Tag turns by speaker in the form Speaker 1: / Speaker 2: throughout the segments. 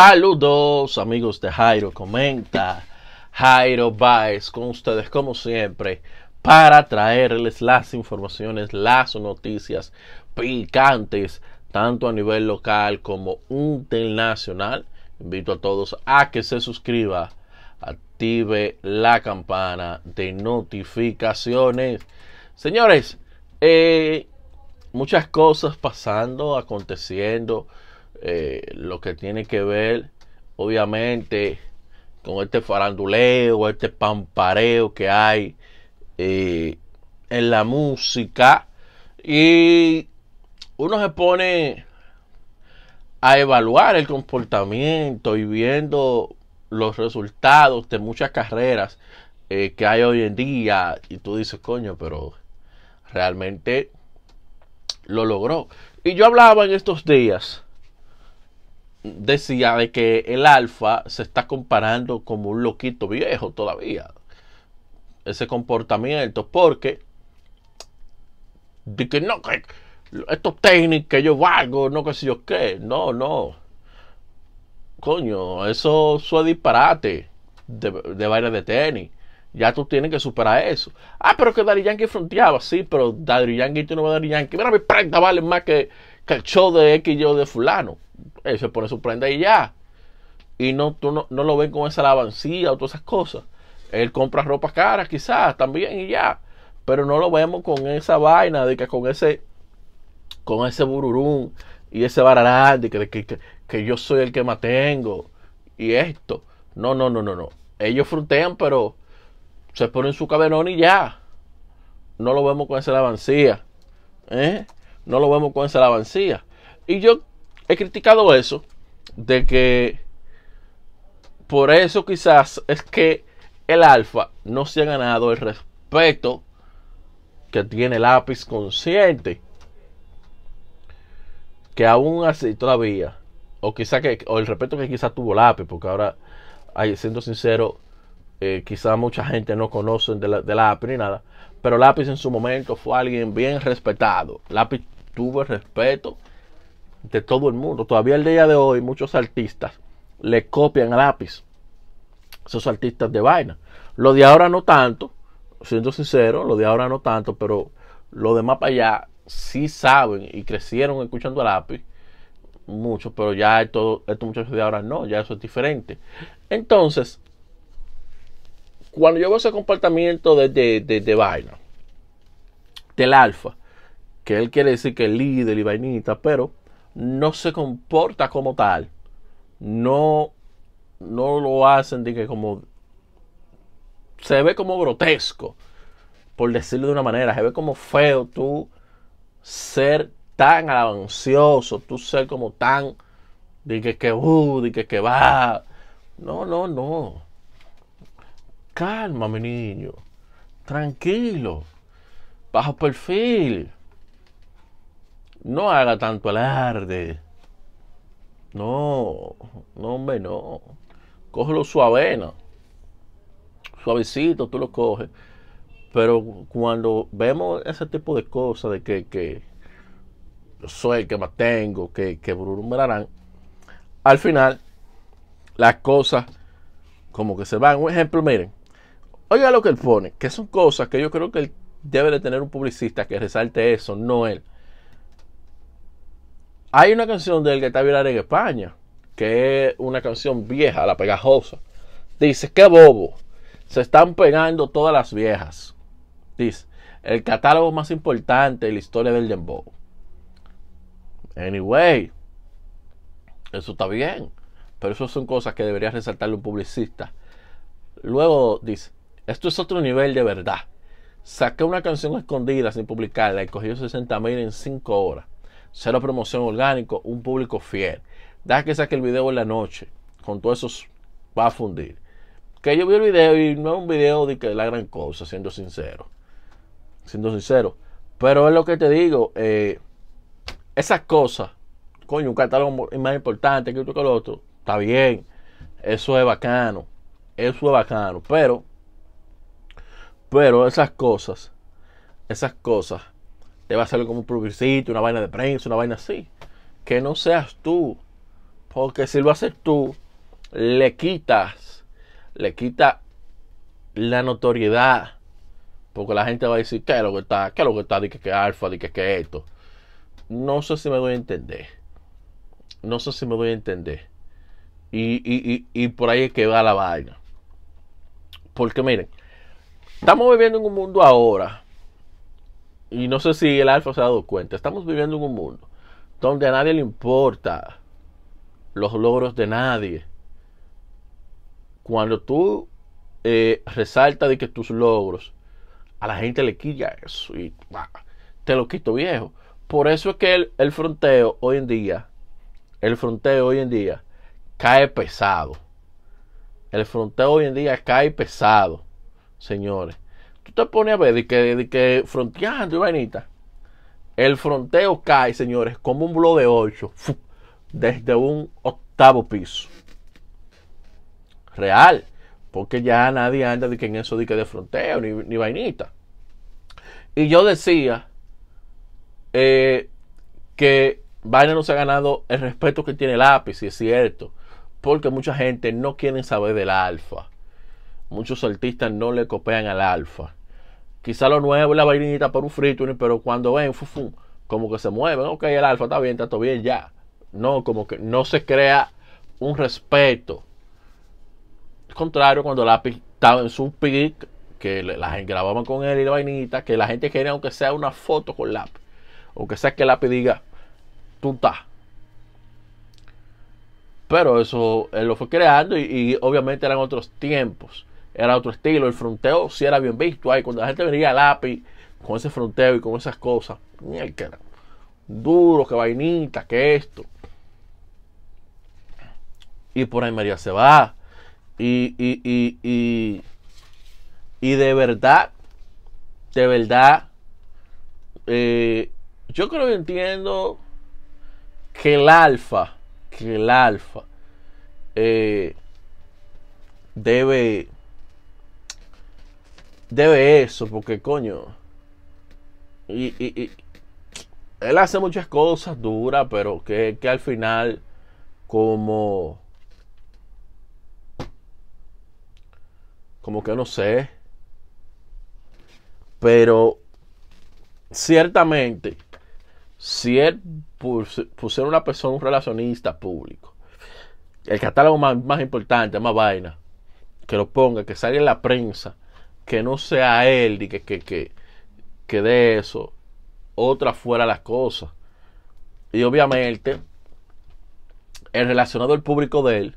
Speaker 1: Saludos amigos de Jairo Comenta, Jairo Baez con ustedes como siempre para traerles las informaciones, las noticias picantes tanto a nivel local como internacional. Invito a todos a que se suscriba, active la campana de notificaciones. Señores, eh, muchas cosas pasando, aconteciendo eh, lo que tiene que ver, obviamente, con este faranduleo, este pampareo que hay eh, en la música. Y uno se pone a evaluar el comportamiento y viendo los resultados de muchas carreras eh, que hay hoy en día y tú dices, coño, pero realmente lo logró. Y yo hablaba en estos días decía de que el alfa se está comparando como un loquito viejo todavía. Ese comportamiento, porque de que no, que estos técnicos que yo valgo, no que si yo qué, no, no. Coño, eso, suele disparate de, de baile de tenis. Ya tú tienes que superar eso. Ah, pero que Dari Yankee fronteaba, sí, pero Dari Yankee tú no vas a Dari Yankee. Mira, mi prenda vale más que, que el show de X y yo de fulano él eh, se pone su prenda y ya. Y no, tú no, lo ven con esa lavancía o todas esas cosas. Él compra ropa cara quizás también y ya. Pero no lo vemos con esa vaina de que con ese, con ese bururún y ese bararán de que, que, yo soy el que más tengo y esto. No, no, no, no, no. Ellos frutean pero se ponen su caberón y ya. No lo vemos con esa lavancía. ¿eh? No lo vemos con esa lavancía. Y yo he criticado eso, de que por eso quizás es que el alfa no se ha ganado el respeto que tiene lápiz consciente. Que aún así todavía, o quizá que, o el respeto que quizás tuvo lápiz, porque ahora, hay siendo sincero, eh, quizás mucha gente no conoce de, la, de lápiz ni nada, pero lápiz en su momento fue alguien bien respetado. Lápiz tuvo el respeto de todo el mundo. Todavía el día de hoy muchos artistas le copian a lápiz. Esos artistas de vaina. Lo de ahora no tanto, siendo sincero, lo de ahora no tanto, pero lo de para allá sí saben y crecieron escuchando a lápiz. Muchos, pero ya todo, estos muchachos de ahora no, ya eso es diferente. Entonces, cuando yo veo ese comportamiento de, de vaina, del alfa, que él quiere decir que es líder y vainita, pero no se comporta como tal. No, no lo hacen de que como se ve como grotesco, por decirlo de una manera, se ve como feo tú ser tan alabancioso, tú ser como tan de que que uh, de que que va. No, no, no. Calma, mi niño. Tranquilo. Bajo perfil no haga tanto alarde. No, no, hombre, no. Cógelo suavena. Suavecito, tú lo coges. Pero cuando vemos ese tipo de cosas de que, yo soy el que más tengo, que, que al final las cosas como que se van. Un ejemplo, miren. Oiga lo que él pone, que son cosas que yo creo que él debe de tener un publicista que resalte eso, no él. Hay una canción del que está viral en España, que es una canción vieja, la pegajosa. Dice, qué bobo, se están pegando todas las viejas. Dice, el catálogo más importante de la historia del dembow. Anyway, eso está bien, pero eso son cosas que debería resaltarle un publicista. Luego dice, esto es otro nivel de verdad. Saqué una canción escondida sin publicarla y cogió 60 mil en 5 horas cero promoción orgánico, un público fiel. Deja que saque el video en la noche, con todo eso va a fundir. Que yo vi el video y no es un video de que la gran cosa, siendo sincero. Siendo sincero. Pero es lo que te digo, eh, esas cosas, coño, un catálogo más importante que otro que el otro, está bien, eso es bacano, eso es bacano, pero, pero esas cosas, esas cosas te va a salir como un publicito, una vaina de prensa, una vaina así. Que no seas tú. Porque si lo haces tú, le quitas, le quita la notoriedad. Porque la gente va a decir, ¿qué es lo que está? ¿Qué es lo que está? Dice que, que alfa, dice que, que esto. No sé si me voy a entender. No sé si me voy a entender. Y, y por ahí es que va la vaina. Porque miren, estamos viviendo en un mundo ahora y no sé si el alfa se ha dado cuenta, estamos viviendo en un mundo donde a nadie le importa los logros de nadie. Cuando tú eh, resaltas de que tus logros, a la gente le quita eso y te lo quito viejo. Por eso es que el, el fronteo hoy en día, el fronteo hoy en día cae pesado. El fronteo hoy en día cae pesado, señores pone pone a ver de que, de fronteando y vainita, el fronteo cae, señores, como un bloque de 8 desde un octavo piso. Real, porque ya nadie anda de que en eso de de fronteo ni, vainita. Y yo decía eh, que Vaina no se ha ganado el respeto que tiene el lápiz, y es cierto, porque mucha gente no quiere saber del alfa. Muchos artistas no le copian al alfa. Quizá lo nuevo es la vainita por un free tuning, pero cuando ven, como que se mueven, ok, el alfa está bien, está todo bien, ya. No, como que no se crea un respeto. Al contrario, cuando la estaba en su pick, que la gente grababa con él y la vainita, que la gente quería aunque sea una foto con lápiz, aunque sea que el lápiz diga, tú estás. Pero eso él lo fue creando y obviamente eran otros tiempos era otro estilo. El fronteo sí era bien visto ahí. Cuando la gente venía al lápiz. con ese fronteo y con esas cosas, duro, que vainita, que esto. Y por ahí María se va. Y, y, de verdad, de verdad, eh, yo creo que entiendo que el alfa, que el alfa eh, debe debe eso, porque coño. Y, él hace muchas cosas duras, pero que, al final, como. Como que no sé. Pero ciertamente, si él pusiera una persona, un relacionista público, el catálogo más, más importante, más vaina, que lo ponga, que salga en la prensa, que no sea él y que, que, que, de eso otra fuera las cosas. Y obviamente, el relacionado al público de él,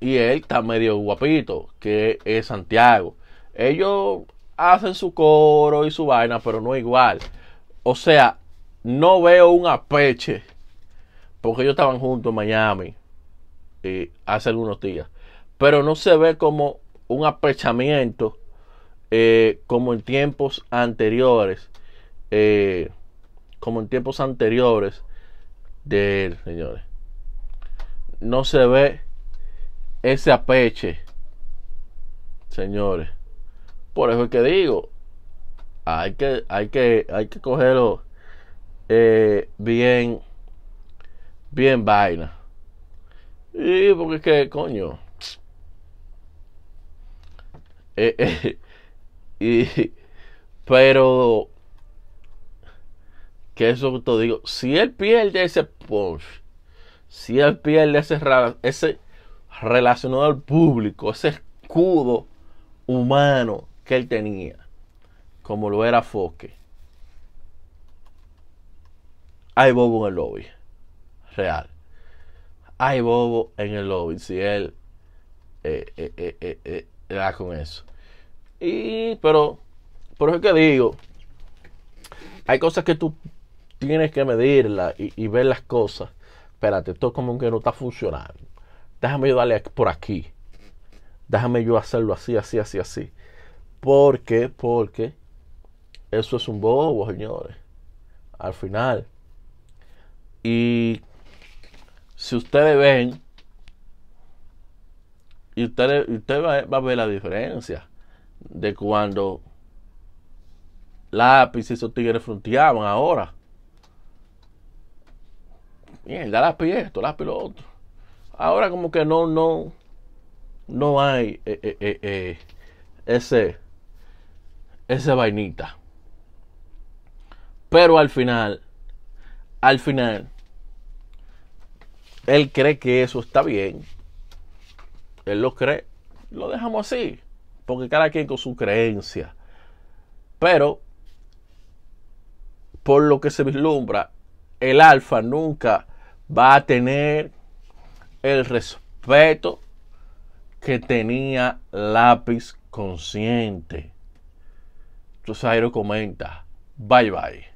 Speaker 1: y él está medio guapito, que es Santiago. Ellos hacen su coro y su vaina, pero no igual. O sea, no veo un apeche, porque ellos estaban juntos en Miami eh, hace algunos días, pero no se ve como un apechamiento eh, como en tiempos anteriores. Eh, como en tiempos anteriores de señores. No se ve ese apeche, señores. Por eso es que digo, hay que, hay que, hay que cogerlo eh, bien, bien vaina. Y porque es que, coño, eh, eh, pero, que eso te digo, si él pierde ese punch, si él pierde ese, ese relacionado al público, ese escudo humano que él tenía, como lo era Foque, hay bobo en el lobby, real. Hay bobo en el lobby, si él eh, eh, eh con eso. Y, pero, por eso que digo, hay cosas que tú tienes que medirla y, y, ver las cosas. Espérate, esto como que no está funcionando. Déjame yo darle por aquí. Déjame yo hacerlo así, así, así, así. Porque, porque eso es un bobo, señores. Al final. Y si ustedes ven, y usted, usted va, a ver la diferencia de cuando lápiz y esos tigres fronteaban ahora. da lápiz esto, lápiz lo otro. Ahora como que no, no, no hay eh, eh, eh, ese, ese vainita. Pero al final, al final, él cree que eso está bien él lo cree, lo dejamos así, porque cada quien con su creencia. Pero, por lo que se vislumbra, el alfa nunca va a tener el respeto que tenía lápiz consciente. Entonces lo comenta, bye bye.